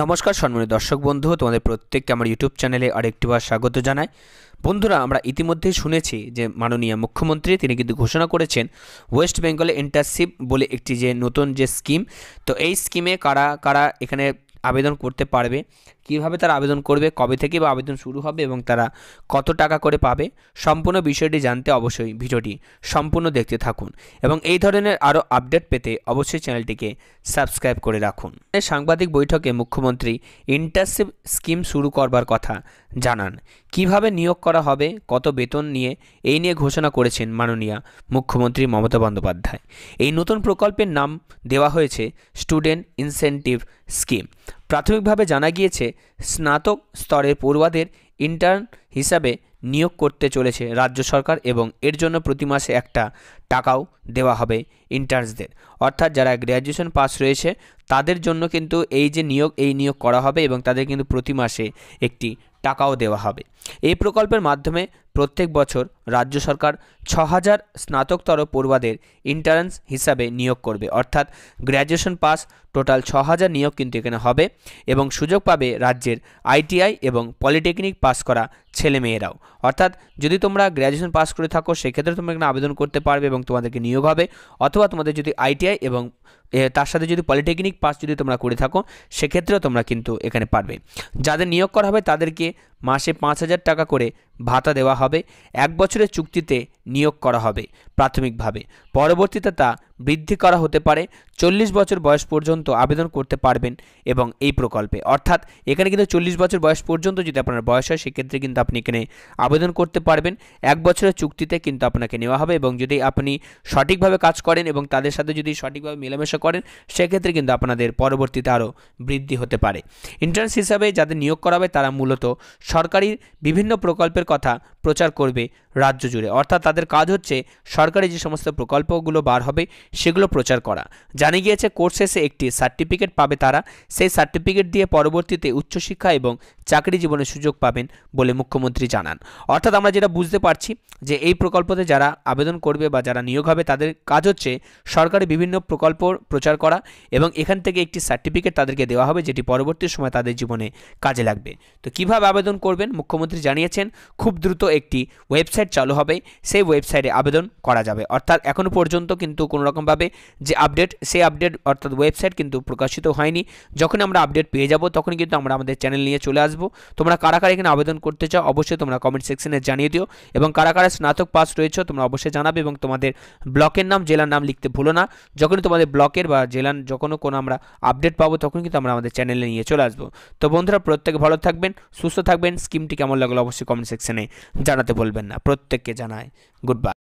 নমস্কার সম্মানিত দর্শক বন্ধু তোমাদের প্রত্যেককে আমার ইউটিউব চ্যানেলে আরেকটিবার স্বাগত জানাই বন্ধুরা আমরা ইতিমধ্যে শুনেছি যে মাননীয় মুখ্যমন্ত্রী তিনি কিন্তু ঘোষণা করেছেন ওয়েস্ট বেঙ্গলে ইন্টার্নশিপ বলে একটি যে নতুন যে স্কিম তো এই স্কিমে কারা কারা এখানে আবেদন করতে পারবে কিভাবে তারা আবেদন করবে কবে থেকে বা আবেদন শুরু হবে এবং তারা কত টাকা করে পাবে সম্পূর্ণ বিষয়টি জানতে অবশ্যই ভিডিওটি সম্পূর্ণ দেখতে থাকুন এবং এই ধরনের আরও আপডেট পেতে অবশ্যই চ্যানেলটিকে সাবস্ক্রাইব করে রাখুন সাংবাদিক বৈঠকে মুখ্যমন্ত্রী ইন্টার্নশিপ স্কিম শুরু করবার কথা জানান কিভাবে নিয়োগ করা হবে কত বেতন নিয়ে এই নিয়ে ঘোষণা করেছেন মাননীয়া মুখ্যমন্ত্রী মমতা বন্দ্যোপাধ্যায় এই নতুন প্রকল্পের নাম দেওয়া হয়েছে স্টুডেন্ট ইনসেন্টিভ স্কিম প্রাথমিকভাবে জানা গিয়েছে স্নাতক স্তরের পড়ুয়াদের ইন্টার্ন হিসাবে নিয়োগ করতে চলেছে রাজ্য সরকার এবং এর জন্য প্রতি মাসে একটা টাকাও দেওয়া হবে ইন্টার্নসদের অর্থাৎ যারা গ্র্যাজুয়েশন পাস রয়েছে তাদের জন্য কিন্তু এই যে নিয়োগ এই নিয়োগ করা হবে এবং তাদের কিন্তু প্রতি মাসে একটি টাকাও দেওয়া হবে এই প্রকল্পের মাধ্যমে প্রত্যেক বছর রাজ্য সরকার ছ হাজার স্নাতকতর পড়ুয়াদের ইন্টারেন্স হিসাবে নিয়োগ করবে অর্থাৎ গ্র্যাজুয়েশন পাস টোটাল ছ হাজার নিয়োগ কিন্তু এখানে হবে এবং সুযোগ পাবে রাজ্যের আইটিআই এবং পলিটেকনিক পাস করা ছেলেমেয়েরাও অর্থাৎ যদি তোমরা গ্র্যাজুয়েশন পাস করে থাকো সেক্ষেত্রে তোমরা এখানে আবেদন করতে পারবে এবং তোমাদেরকে নিয়োগ হবে অথবা তোমাদের যদি আইটিআই এবং তার সাথে যদি পলিটেকনিক পাস যদি তোমরা করে থাকো সেক্ষেত্রেও তোমরা কিন্তু এখানে পারবে যাদের নিয়োগ করা হবে তাদেরকে মাসে পাঁচ হাজার টাকা করে ভাতা দেওয়া হবে এক বছরের চুক্তিতে নিয়োগ করা হবে প্রাথমিকভাবে পরবর্তীতে তা বৃদ্ধি করা হতে পারে চল্লিশ বছর বয়স পর্যন্ত আবেদন করতে পারবেন এবং এই প্রকল্পে অর্থাৎ এখানে কিন্তু চল্লিশ বছর বয়স পর্যন্ত যদি আপনার বয়স হয় সেক্ষেত্রে কিন্তু আপনি এখানে আবেদন করতে পারবেন এক বছরের চুক্তিতে কিন্তু আপনাকে নেওয়া হবে এবং যদি আপনি সঠিকভাবে কাজ করেন এবং তাদের সাথে যদি সঠিকভাবে মেলামেশা করেন সেক্ষেত্রে কিন্তু আপনাদের পরবর্তীতে আরও বৃদ্ধি হতে পারে ইন্টার্নস হিসাবে যাদের নিয়োগ করা হবে তারা মূলত সরকারি বিভিন্ন প্রকল্পের কথা প্রচার করবে রাজ্য জুড়ে অর্থাৎ তাদের কাজ হচ্ছে সরকারি যে সমস্ত প্রকল্পগুলো বার হবে সেগুলো প্রচার করা জানা গিয়েছে কোর্স শেষে একটি সার্টিফিকেট পাবে তারা সেই সার্টিফিকেট দিয়ে পরবর্তীতে উচ্চশিক্ষা এবং চাকরি জীবনের সুযোগ পাবেন বলে মুখ্যমন্ত্রী জানান অর্থাৎ আমরা যেটা বুঝতে পারছি যে এই প্রকল্পতে যারা আবেদন করবে বা যারা নিয়োগ হবে তাদের কাজ হচ্ছে সরকারি বিভিন্ন প্রকল্প প্রচার করা এবং এখান থেকে একটি সার্টিফিকেট তাদেরকে দেওয়া হবে যেটি পরবর্তী সময় তাদের জীবনে কাজে লাগবে তো কিভাবে আবেদন করবেন মুখ্যমন্ত্রী জানিয়েছেন খুব দ্রুত একটি ওয়েবসাইট ওয়েবসাইট চালু হবে সেই ওয়েবসাইটে আবেদন করা যাবে অর্থাৎ এখনও পর্যন্ত কিন্তু কোনোরকমভাবে যে আপডেট সেই আপডেট অর্থাৎ ওয়েবসাইট কিন্তু প্রকাশিত হয়নি যখন আমরা আপডেট পেয়ে যাব তখন কিন্তু আমরা আমাদের চ্যানেল নিয়ে চলে আসবো তোমরা কারা কারা এখানে আবেদন করতে চাও অবশ্যই তোমরা কমেন্ট সেকশনে জানিয়ে দিও এবং কারা কারা স্নাতক পাস রয়েছে তোমরা অবশ্যই জানাবে এবং তোমাদের ব্লকের নাম জেলার নাম লিখতে ভুলো না যখনই তোমাদের ব্লকের বা জেলার যখনও কোনো আমরা আপডেট পাবো তখন কিন্তু আমরা আমাদের চ্যানেলে নিয়ে চলে আসবো তো বন্ধুরা প্রত্যেকে ভালো থাকবেন সুস্থ থাকবেন স্কিমটি কেমন লাগলো অবশ্যই কমেন্ট সেকশনে জানাতে বলবেন না প্রত্যেককে জানায় গুড বাই